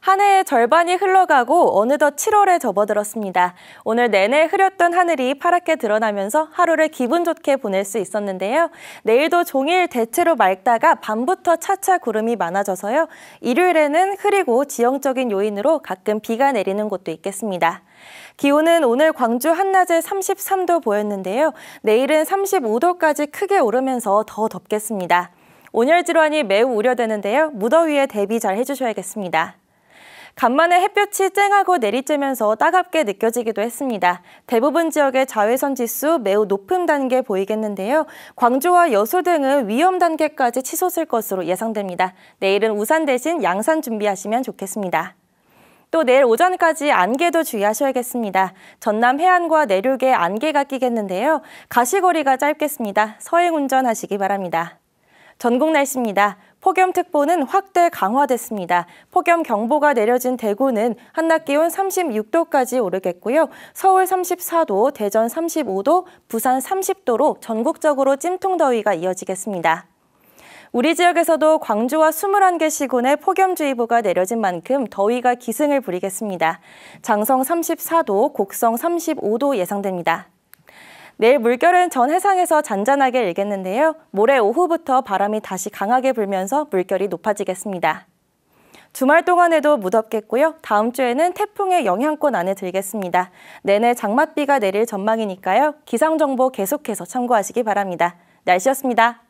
한 해의 절반이 흘러가고 어느덧 7월에 접어들었습니다. 오늘 내내 흐렸던 하늘이 파랗게 드러나면서 하루를 기분 좋게 보낼 수 있었는데요. 내일도 종일 대체로 맑다가 밤부터 차차 구름이 많아져서요. 일요일에는 흐리고 지형적인 요인으로 가끔 비가 내리는 곳도 있겠습니다. 기온은 오늘 광주 한낮에 33도 보였는데요. 내일은 35도까지 크게 오르면서 더 덥겠습니다. 온열 질환이 매우 우려되는데요. 무더위에 대비 잘 해주셔야겠습니다. 간만에 햇볕이 쨍하고 내리쬐면서 따갑게 느껴지기도 했습니다. 대부분 지역의 자외선 지수 매우 높은 단계 보이겠는데요. 광주와 여수 등은 위험 단계까지 치솟을 것으로 예상됩니다. 내일은 우산 대신 양산 준비하시면 좋겠습니다. 또 내일 오전까지 안개도 주의하셔야겠습니다. 전남 해안과 내륙에 안개가 끼겠는데요. 가시거리가 짧겠습니다. 서행 운전하시기 바랍니다. 전국 날씨입니다. 폭염특보는 확대 강화됐습니다. 폭염경보가 내려진 대구는 한낮 기온 36도까지 오르겠고요. 서울 34도, 대전 35도, 부산 30도로 전국적으로 찜통더위가 이어지겠습니다. 우리 지역에서도 광주와 21개 시군에 폭염주의보가 내려진 만큼 더위가 기승을 부리겠습니다. 장성 34도, 곡성 35도 예상됩니다. 내일 물결은 전 해상에서 잔잔하게 일겠는데요. 모레 오후부터 바람이 다시 강하게 불면서 물결이 높아지겠습니다. 주말 동안에도 무덥겠고요. 다음 주에는 태풍의 영향권 안에 들겠습니다. 내내 장맛비가 내릴 전망이니까요. 기상정보 계속해서 참고하시기 바랍니다. 날씨였습니다.